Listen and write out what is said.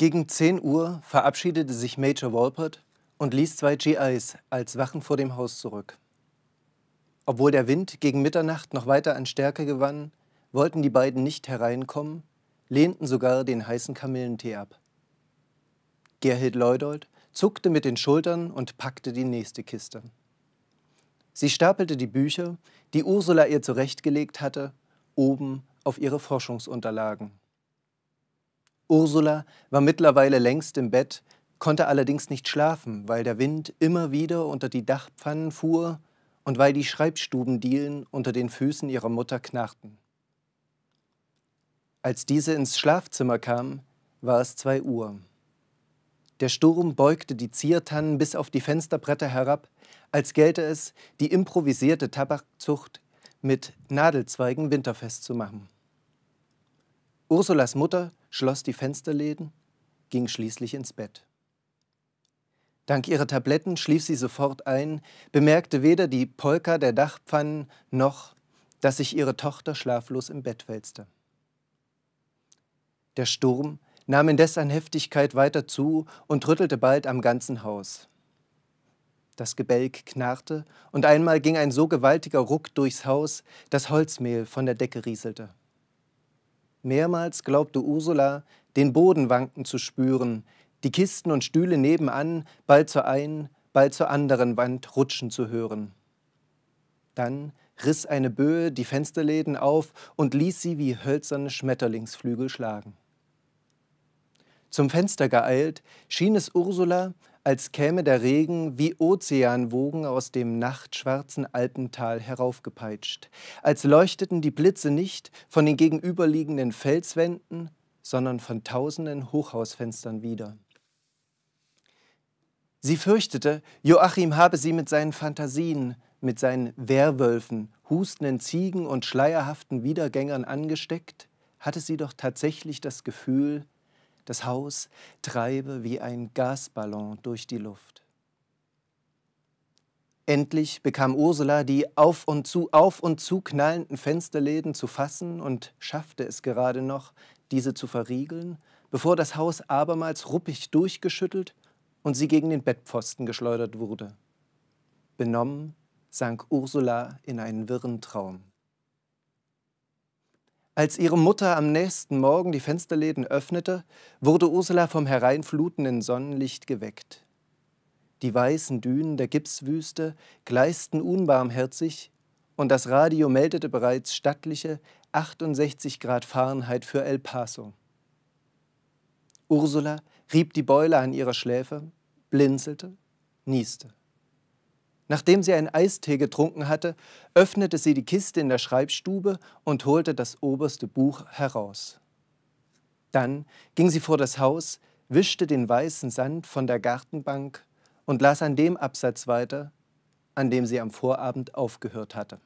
Gegen 10 Uhr verabschiedete sich Major Walpert und ließ zwei GIs als Wachen vor dem Haus zurück. Obwohl der Wind gegen Mitternacht noch weiter an Stärke gewann, wollten die beiden nicht hereinkommen, lehnten sogar den heißen Kamillentee ab. Gerhild Leudold zuckte mit den Schultern und packte die nächste Kiste. Sie stapelte die Bücher, die Ursula ihr zurechtgelegt hatte, oben auf ihre Forschungsunterlagen. Ursula war mittlerweile längst im Bett, konnte allerdings nicht schlafen, weil der Wind immer wieder unter die Dachpfannen fuhr und weil die Schreibstubendielen unter den Füßen ihrer Mutter knarrten. Als diese ins Schlafzimmer kam, war es zwei Uhr. Der Sturm beugte die Ziertannen bis auf die Fensterbretter herab, als gelte es, die improvisierte Tabakzucht mit Nadelzweigen winterfest zu machen. Ursulas Mutter schloss die Fensterläden, ging schließlich ins Bett. Dank ihrer Tabletten schlief sie sofort ein, bemerkte weder die Polka der Dachpfannen noch, dass sich ihre Tochter schlaflos im Bett wälzte. Der Sturm nahm indes an Heftigkeit weiter zu und rüttelte bald am ganzen Haus. Das Gebälk knarrte, und einmal ging ein so gewaltiger Ruck durchs Haus, dass Holzmehl von der Decke rieselte. Mehrmals glaubte Ursula, den Boden wanken zu spüren, die Kisten und Stühle nebenan bald zur einen, bald zur anderen Wand rutschen zu hören. Dann riss eine Böe die Fensterläden auf und ließ sie wie hölzerne Schmetterlingsflügel schlagen. Zum Fenster geeilt, schien es Ursula, als käme der Regen wie Ozeanwogen aus dem nachtschwarzen Alpental heraufgepeitscht, als leuchteten die Blitze nicht von den gegenüberliegenden Felswänden, sondern von tausenden Hochhausfenstern wieder. Sie fürchtete, Joachim habe sie mit seinen Fantasien, mit seinen Werwölfen, hustenden Ziegen und schleierhaften Wiedergängern angesteckt, hatte sie doch tatsächlich das Gefühl, das Haus treibe wie ein Gasballon durch die Luft. Endlich bekam Ursula die auf und zu, auf und zu knallenden Fensterläden zu fassen und schaffte es gerade noch, diese zu verriegeln, bevor das Haus abermals ruppig durchgeschüttelt und sie gegen den Bettpfosten geschleudert wurde. Benommen sank Ursula in einen wirren Traum. Als ihre Mutter am nächsten Morgen die Fensterläden öffnete, wurde Ursula vom hereinflutenden Sonnenlicht geweckt. Die weißen Dünen der Gipswüste gleisten unbarmherzig und das Radio meldete bereits stattliche 68 Grad Fahrenheit für El Paso. Ursula rieb die Beule an ihrer Schläfe, blinzelte, nieste. Nachdem sie einen Eistee getrunken hatte, öffnete sie die Kiste in der Schreibstube und holte das oberste Buch heraus. Dann ging sie vor das Haus, wischte den weißen Sand von der Gartenbank und las an dem Absatz weiter, an dem sie am Vorabend aufgehört hatte.